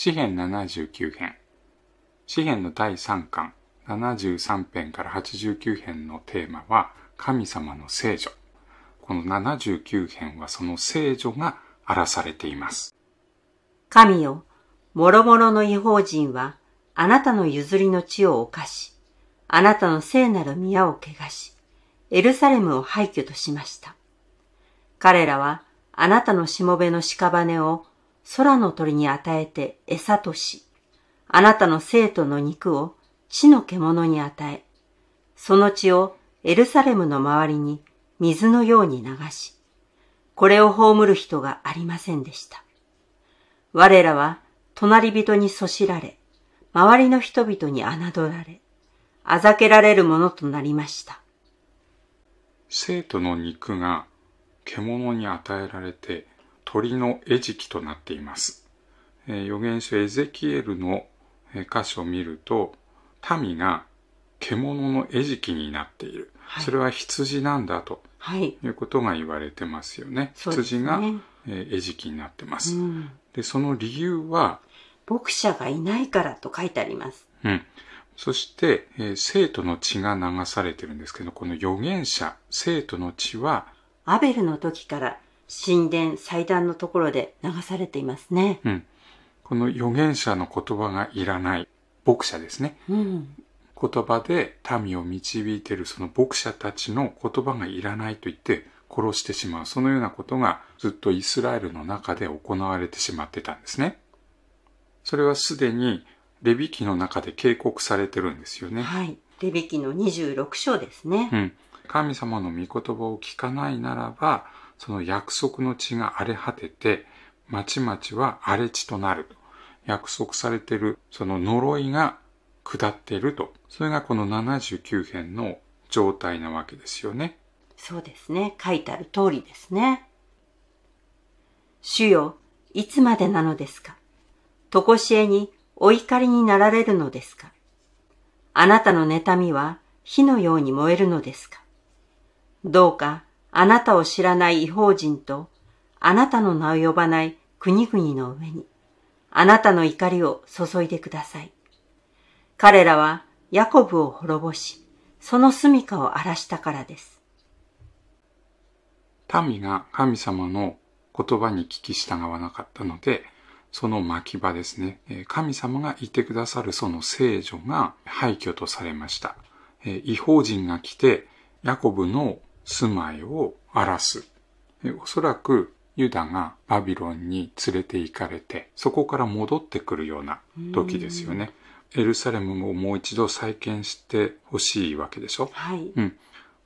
詩編79編。詩編の第3巻、73編から89編のテーマは、神様の聖女。この79編はその聖女が荒らされています。神よ、諸々の違法人は、あなたの譲りの地を侵し、あなたの聖なる宮を汚し、エルサレムを廃墟としました。彼らは、あなたのしもべの屍を空の鳥に与えて餌とし、あなたの生徒の肉を地の獣に与え、その血をエルサレムの周りに水のように流し、これを葬る人がありませんでした。我らは隣人にそしられ、周りの人々に侮られ、あざけられるものとなりました。生徒の肉が獣に与えられて、鳥の餌食となっています。え預言書エゼキエルの箇所を見ると、民が獣の餌食になっている。はい、それは羊なんだと、はい、いうことが言われてますよね。ね羊がえ餌食になってます。うん、で、その理由は、牧者がいないからと書いてあります。うん。そして、えー、生徒の血が流されてるんですけど、この預言者、生徒の血は、アベルの時から神殿祭壇のところで流されていますね、うん、この預言者の言葉がいらない牧者ですね、うん、言葉で民を導いているその牧者たちの言葉がいらないと言って殺してしまうそのようなことがずっとイスラエルの中で行われてしまってたんですねそれはすでにレビ記の中で警告されてるんですよねはいレビ記の26章ですね、うん、神様の御言葉を聞かないならばその約束の地が荒れ果てて、まちまちは荒れ地となると。約束されている、その呪いが下っていると。それがこの79編の状態なわけですよね。そうですね。書いてある通りですね。主よ、いつまでなのですかとこしえにお怒りになられるのですかあなたの妬みは火のように燃えるのですかどうかあなたを知らない違法人と、あなたの名を呼ばない国々の上に、あなたの怒りを注いでください。彼らはヤコブを滅ぼし、その住処を荒らしたからです。民が神様の言葉に聞き従わなかったので、その牧場ですね、神様がいてくださるその聖女が廃墟とされました。違法人が来て、ヤコブの住まいを荒らす。おそらくユダがバビロンに連れて行かれて、そこから戻ってくるような時ですよね。エルサレムをもう一度再建してほしいわけでしょ。はい。うん。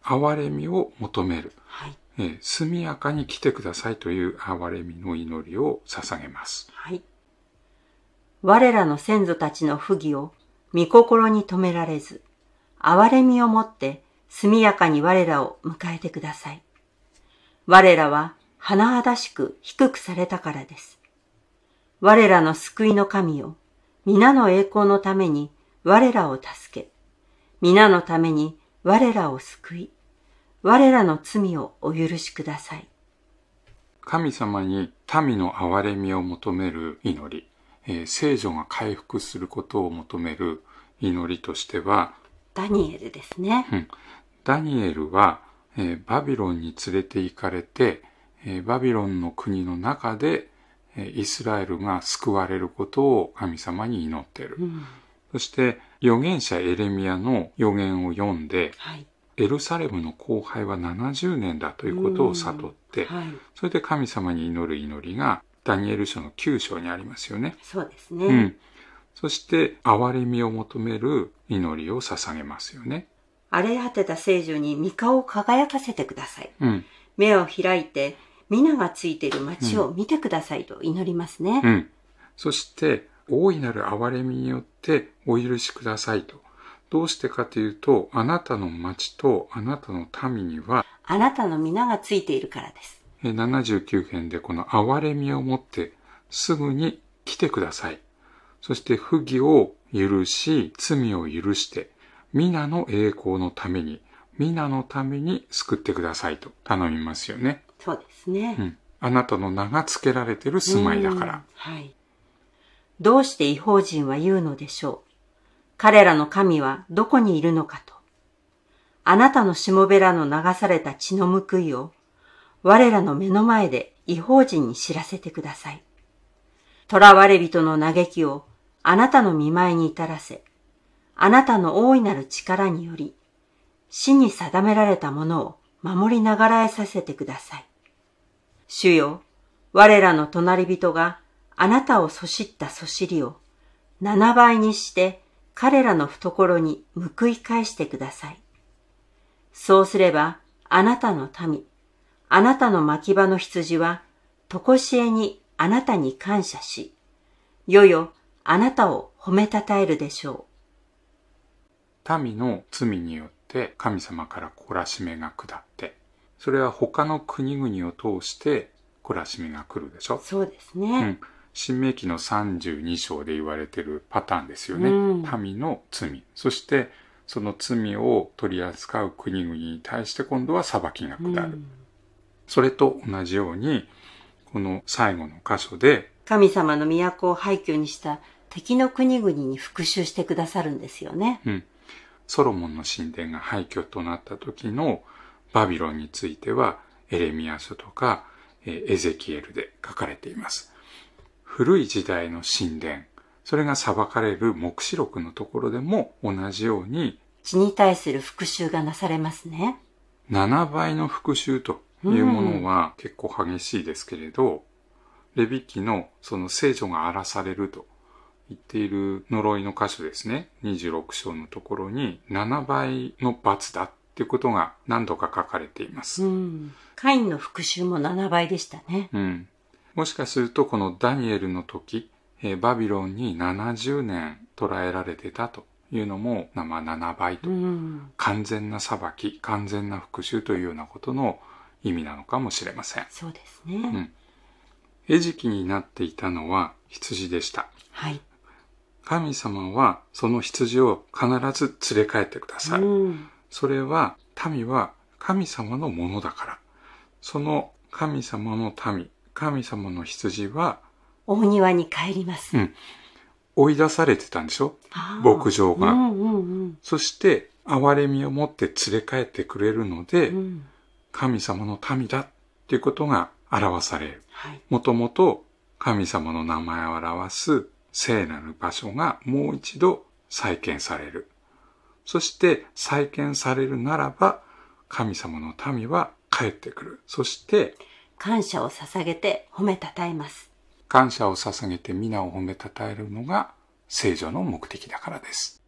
憐れみを求める。はい。えー、速やかに来てくださいという哀れみの祈りを捧げます。はい。我らの先祖たちの不義を見心に止められず、憐れみをもって速やかに我らを迎えてください。我らは甚だしく低くされたからです。我らの救いの神を、皆の栄光のために我らを助け、皆のために我らを救い、我らの罪をお許しください。神様に民の憐れみを求める祈り、えー、聖女が回復することを求める祈りとしては、ダニエルですね。うん、ダニエルは、えー、バビロンに連れて行かれて、えー、バビロンの国の中で、えー、イスラエルが救われることを神様に祈ってる。うん、そして、預言者エレミアの預言を読んで、はい、エルサレムの荒廃は70年だということを悟って、はい、それで神様に祈る祈りが、ダニエル書の9章にありますよね。そうですね。うん。そして、憐れみを求める祈りを捧げますよね。荒れ果てた聖女に三顔を輝かせてください。うん、目を開いて、皆がついている町を見てくださいと祈りますね。うん、そして、大いなる憐れみによってお許しくださいと。どうしてかというと、あなたの町とあなたの民には、あなたの皆がついているからです。79編でこの憐れみを持ってすぐに来てください。そして不義を許し、罪を許して、皆の栄光のために、皆のために救ってくださいと頼みますよね。そうですね。うん、あなたの名が付けられてる住まいだから。はい。どうして違法人は言うのでしょう。彼らの神はどこにいるのかと。あなたのしもべらの流された血の報いを、我らの目の前で違法人に知らせてください。囚われ人の嘆きをあなたの見舞いに至らせ、あなたの大いなる力により、死に定められたものを守りながらえさせてください。主よ、我らの隣人があなたをそしったそしりを7倍にして彼らの懐に報い返してください。そうすればあなたの民、あなたの牧場の羊は、とこしえにあなたに感謝し、よよあなたを褒めたたえるでしょう。民の罪によって神様から懲らしめが下ってそれは他の国々を通して懲らしめが来るでしょそうですね、うん、新明記の32章で言われてるパターンですよね、うん、民の罪そしてその罪を取り扱う国々に対して今度は裁きが下る、うん、それと同じようにこの最後の箇所で神様の都を廃墟にした敵の国々に復讐してくださるんですよね、うん、ソロモンの神殿が廃墟となった時のバビロンについては、エレミア書とか、エゼキエルで書かれています。古い時代の神殿、それが裁かれる黙示録のところでも同じように、地に対する復讐がなされますね。7倍の復讐というものは結構激しいですけれど、うん、レビ記のその聖女が荒らされると言っている呪いの箇所ですね。26章のところに、7倍の罰だっていうことが何度か書かれています。うん。カインの復讐も7倍でしたね。うん。もしかすると、このダニエルの時、えー、バビロンに70年捕らえられてたというのも、まあ、7倍と、うん、完全な裁き、完全な復讐というようなことの意味なのかもしれません。そうですね。うん。餌食になっていたのは羊でした。はい。神様はその羊を必ず連れ帰ってください。うん、それは民は神様のものだから。その神様の民、神様の羊は大庭に帰ります。うん。追い出されてたんでしょ牧場が、そして憐れみを持って連れ帰ってくれるので、うん、神様の民だっていうことが表される。もともと神様の名前を表す聖なる場所がもう一度再建される。そして再建されるならば、神様の民は帰ってくる。そして、感謝を捧げて褒めたたえます。感謝を捧げて皆を褒めたたえるのが聖女の目的だからです。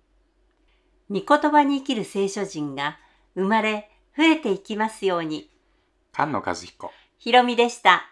御言葉に生きる聖書人が生まれ増えていきますように。菅野和彦。ひろみでした。